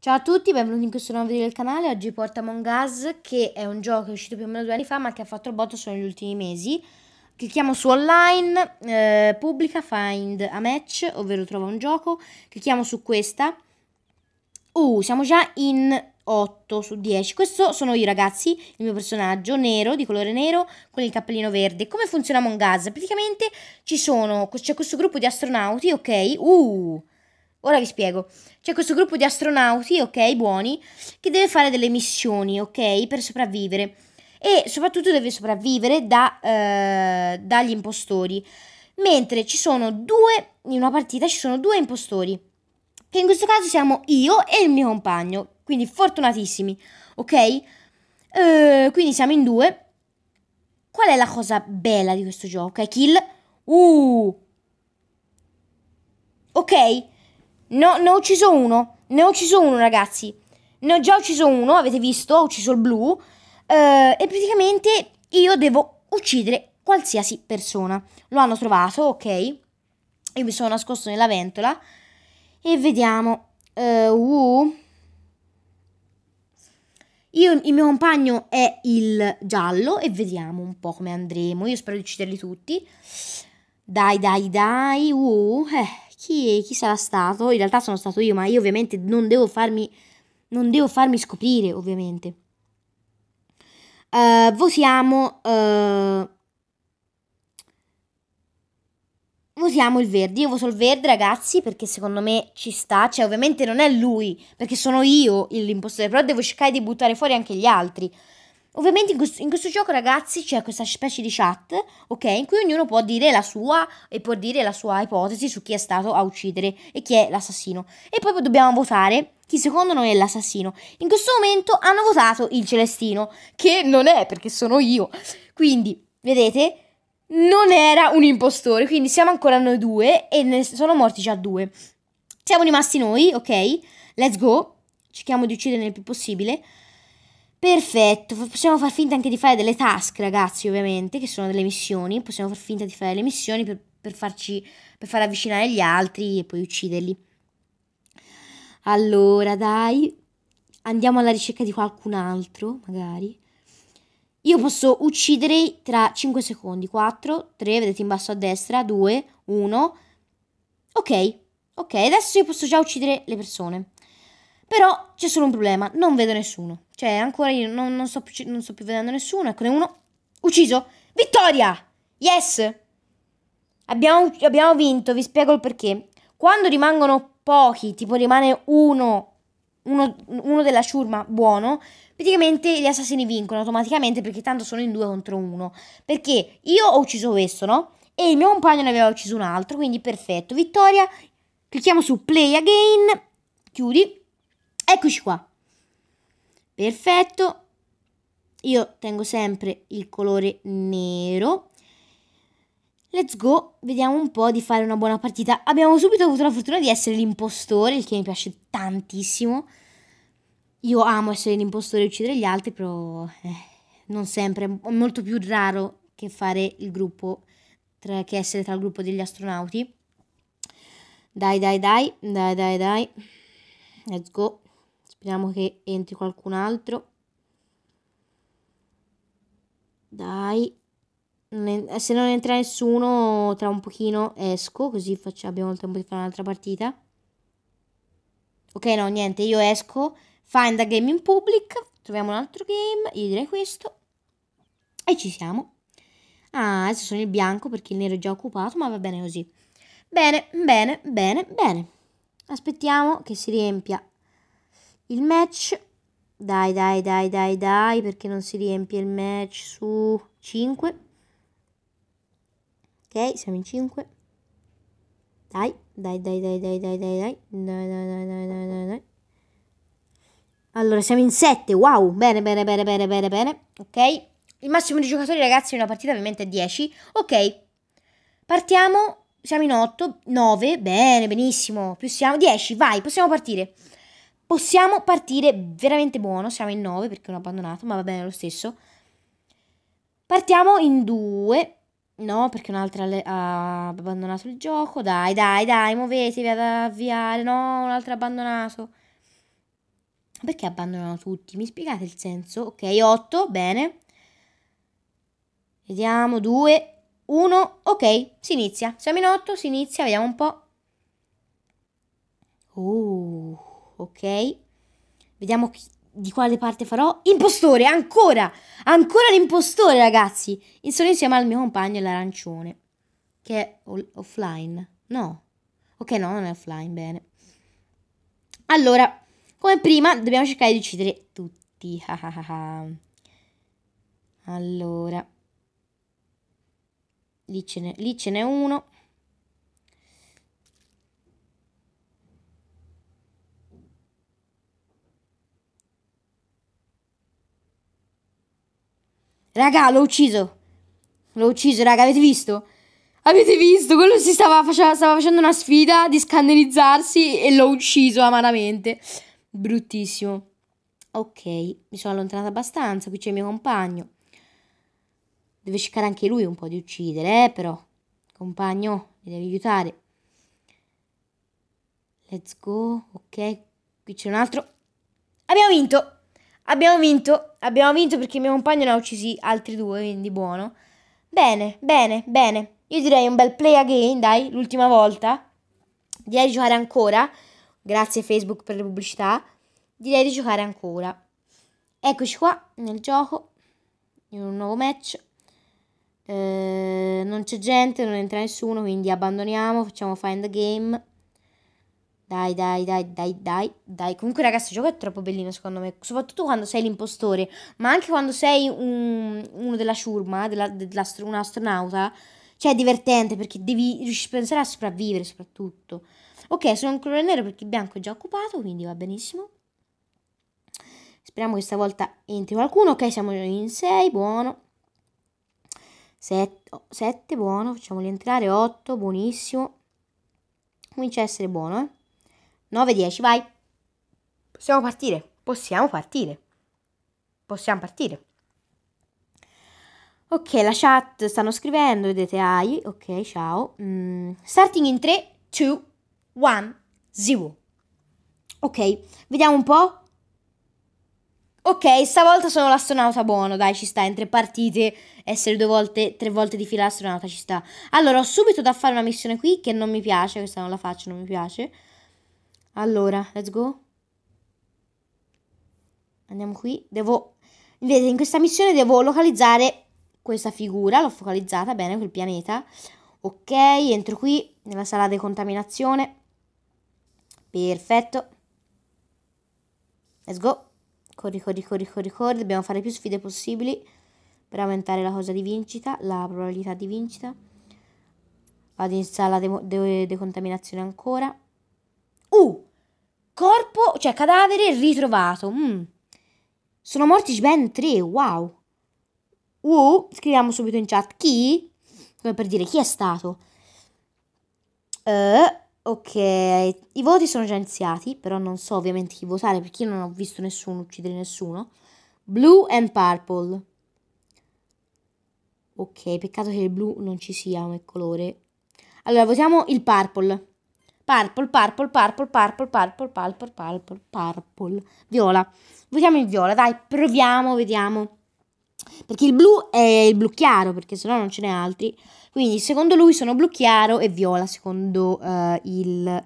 Ciao a tutti, benvenuti in questo nuovo video del canale. Oggi porto Among Us, che è un gioco che è uscito più o meno due anni fa, ma che ha fatto il botto solo negli ultimi mesi. Clicchiamo su online, eh, pubblica, find a match, ovvero trova un gioco. Clicchiamo su questa. Uh, siamo già in 8 su 10. Questo sono io ragazzi, il mio personaggio nero, di colore nero, con il cappellino verde. Come funziona Among Us? Praticamente c'è questo gruppo di astronauti, ok? Uh... Ora vi spiego. C'è questo gruppo di astronauti, ok, buoni, che deve fare delle missioni, ok, per sopravvivere. E soprattutto deve sopravvivere da, eh, dagli impostori. Mentre ci sono due, in una partita ci sono due impostori. Che in questo caso siamo io e il mio compagno. Quindi fortunatissimi, ok? Eh, quindi siamo in due. Qual è la cosa bella di questo gioco? È kill? Uh! Ok? No, ne ho ucciso uno. Ne ho ucciso uno, ragazzi. Ne ho già ucciso uno, avete visto, ho ucciso il blu. Eh, e praticamente io devo uccidere qualsiasi persona. Lo hanno trovato, ok. Io mi sono nascosto nella ventola. E vediamo. Uh, uh. Io, il mio compagno è il giallo e vediamo un po' come andremo. Io spero di ucciderli tutti. Dai, dai, dai. Uh. Eh chi, chi sarà stato, in realtà sono stato io, ma io ovviamente non devo farmi, non devo farmi scoprire, ovviamente. Uh, eh, votiamo, uh, eh, votiamo il verde, io voto il verde ragazzi perché secondo me ci sta, cioè ovviamente non è lui, perché sono io l'impostore, però devo cercare di buttare fuori anche gli altri. Ovviamente in questo, in questo, gioco, ragazzi, c'è questa specie di chat, ok? In cui ognuno può dire la sua e può dire la sua ipotesi su chi è stato a uccidere e chi è l'assassino. E poi dobbiamo votare chi secondo noi è l'assassino. In questo momento hanno votato il Celestino, che non è perché sono io. Quindi, vedete, non era un impostore, quindi siamo ancora noi due e ne sono morti già due. Siamo rimasti noi, ok? Let's go. Cerchiamo di uccidere il più possibile. Perfetto, possiamo far finta anche di fare delle task, ragazzi, ovviamente, che sono delle missioni. Possiamo far finta di fare le missioni per, per, farci, per far avvicinare gli altri e poi ucciderli. Allora, dai, andiamo alla ricerca di qualcun altro, magari. Io posso uccidere tra 5 secondi. 4, 3, vedete in basso a destra, 2, 1. Ok, ok, adesso io posso già uccidere le persone. Però c'è solo un problema, non vedo nessuno. Cioè, ancora io non, non, sto, più, non sto più vedendo nessuno. Eccone uno. Ucciso. Vittoria! Yes! Abbiamo, abbiamo vinto, vi spiego il perché. Quando rimangono pochi, tipo rimane uno, uno, uno della ciurma buono, praticamente gli assassini vincono automaticamente perché tanto sono in due contro uno. Perché io ho ucciso questo, no? E il mio compagno ne aveva ucciso un altro, quindi perfetto. Vittoria, clicchiamo su play again, chiudi Eccoci qua. Perfetto. Io tengo sempre il colore nero. Let's go, vediamo un po' di fare una buona partita. Abbiamo subito avuto la fortuna di essere l'impostore, il che mi piace tantissimo. Io amo essere l'impostore e uccidere gli altri, però eh, non sempre. È molto più raro che fare il gruppo, tra, che essere tra il gruppo degli astronauti. Dai, dai, dai, dai, dai, dai. Let's go. Speriamo che entri qualcun altro. Dai. Eh, se non entra nessuno, tra un pochino esco, così faccio, abbiamo il tempo di fare un'altra partita. Ok, no, niente, io esco. Find a game in public. Troviamo un altro game, io direi questo. E ci siamo. Ah, adesso sono il bianco perché il nero è già occupato, ma va bene così. Bene, bene, bene, bene. Aspettiamo che si riempia il match. Dai, dai, dai, dai, dai, perché non si riempie il match su 5. Ok, siamo in 5. Dai, dai, dai, dai, dai, dai, dai, dai, dai, dai, dai, dai, dai, dai, dai. Allora, siamo in 7, wow, bene, bene, bene, bene, bene, bene, ok. Il massimo di giocatori, ragazzi, in una partita ovviamente è 10, ok. Partiamo, siamo in 8, 9, bene, benissimo, più siamo, 10, vai, possiamo partire. Possiamo partire veramente buono, siamo in 9 perché l'ho abbandonato, ma va bene lo stesso. Partiamo in 2. No, perché un'altra ha abbandonato il gioco. Dai, dai, dai, muovetevi ad avviare. No, un'altra ha abbandonato. Perché abbandonano tutti? Mi spiegate il senso? Ok, 8, bene. Vediamo, 2, 1, ok, si inizia. Siamo in 8, si inizia, vediamo un po'. Uh ok? Vediamo chi, di quale parte farò. Impostore, ancora! Ancora l'impostore, ragazzi! sono insieme al mio compagno, l'arancione, che è offline. No. Ok, no, non è offline, bene. Allora, come prima, dobbiamo cercare di uccidere tutti. allora. Lì ce n'è uno. Raga, l'ho ucciso. L'ho ucciso, raga, avete visto? Avete visto? Quello si stava, faceva, stava facendo una sfida di scandalizzarsi e l'ho ucciso amaramente. Bruttissimo. Ok, mi sono allontanata abbastanza, qui c'è il mio compagno. Deve cercare anche lui un po' di uccidere, eh, però. Compagno, mi devi aiutare. Let's go, ok. Qui c'è un altro. Abbiamo vinto! Abbiamo vinto, abbiamo vinto perché mio compagno ne ha uccisi altri due, quindi buono. Bene, bene, bene. Io direi un bel play again, dai, l'ultima volta. Direi di giocare ancora. Grazie Facebook per le pubblicità. Direi di giocare ancora. Eccoci qua nel gioco, in un nuovo match. Eh, non c'è gente, non entra nessuno, quindi abbandoniamo, facciamo find the game. Dai, dai, dai, dai, dai, dai. Comunque, ragazzi, il gioco è troppo bellino, secondo me. Soprattutto quando sei l'impostore, ma anche quando sei un, uno della ciurma, della, dell'astro, un astronauta. Cioè, è divertente perché devi pensare a sopravvivere, soprattutto. Ok, sono un colore nero perché il bianco è già occupato, quindi va benissimo. Speriamo che stavolta entri qualcuno. Ok, siamo in 6, buono. 7 buono, facciamoli entrare. 8, buonissimo. Comincia a essere buono, eh. 9-10, vai. Possiamo partire, possiamo partire. Possiamo partire. Ok, la chat stanno scrivendo, vedete AI, ok, ciao. Mm. starting in 3, 2, 1, 0. Ok, vediamo un po'. Ok, stavolta sono l'astronauta buono, dai, ci sta, in tre partite, essere due volte, tre volte di fila astronauta ci sta. Allora, ho subito da fare una missione qui che non mi piace, questa non la faccio, non mi piace. Allora, let's go. Andiamo qui. Devo... Vedete, in questa missione devo localizzare questa figura. L'ho focalizzata bene, quel pianeta. Ok, entro qui, nella sala decontaminazione. Perfetto. Let's go. Corri, corri, corri, corri, corri. Dobbiamo fare più sfide possibili per aumentare la cosa di vincita, la probabilità di vincita. Vado in sala de, de decontaminazione ancora. Uh! Corpo, cioè cadavere ritrovato. Mm. Sono morti ben tre, wow. Uh, scriviamo subito in chat chi, come per dire chi è stato. Uh, ok, i voti sono già iniziati, però non so ovviamente chi votare perché io non ho visto nessuno uccidere nessuno. Blue and purple. Ok, peccato che il blu non ci sia come colore. Allora, votiamo il purple purple, purple, purple, purple, purple, purple, purple, purple, viola. Votiamo il viola, dai, proviamo, vediamo. Perché il blu è il blu chiaro, perché sennò non ce n'è altri. Quindi secondo lui sono blu chiaro e viola, secondo uh, il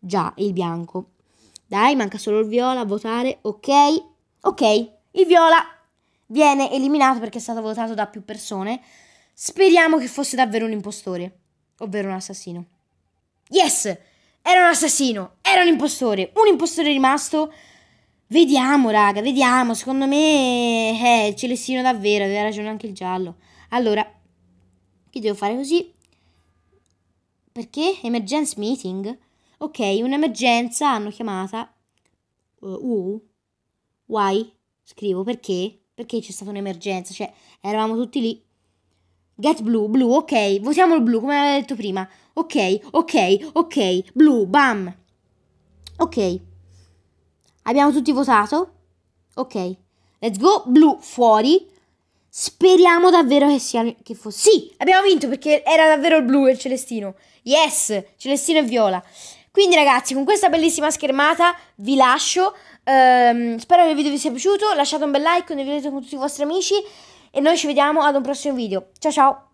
già il bianco. Dai, manca solo il viola a votare. Ok, ok, il viola viene eliminato perché è stato votato da più persone. Speriamo che fosse davvero un impostore, ovvero un assassino. Yes! Era un assassino, era un impostore, un impostore rimasto. Vediamo, raga, vediamo. Secondo me, è eh, il Celestino davvero, aveva ragione anche il giallo. Allora, io devo fare così? Perché? Emergency meeting? Ok, un'emergenza hanno chiamata. Uh, why? Scrivo perché? Perché c'è stata un'emergenza? Cioè, eravamo tutti lì. Get blue, blu, ok, votiamo il blu come avevo detto prima. Ok, ok, ok, blu, bam. Ok. Abbiamo tutti votato? Ok. Let's go, blu fuori. Speriamo davvero che sia che fosse. Sì, abbiamo vinto perché era davvero il blu e il celestino. Yes, celestino e viola. Quindi ragazzi, con questa bellissima schermata vi lascio. Um, spero che il video vi sia piaciuto. Lasciate un bel like, condividete con tutti i vostri amici e noi ci vediamo ad un prossimo video. Ciao ciao.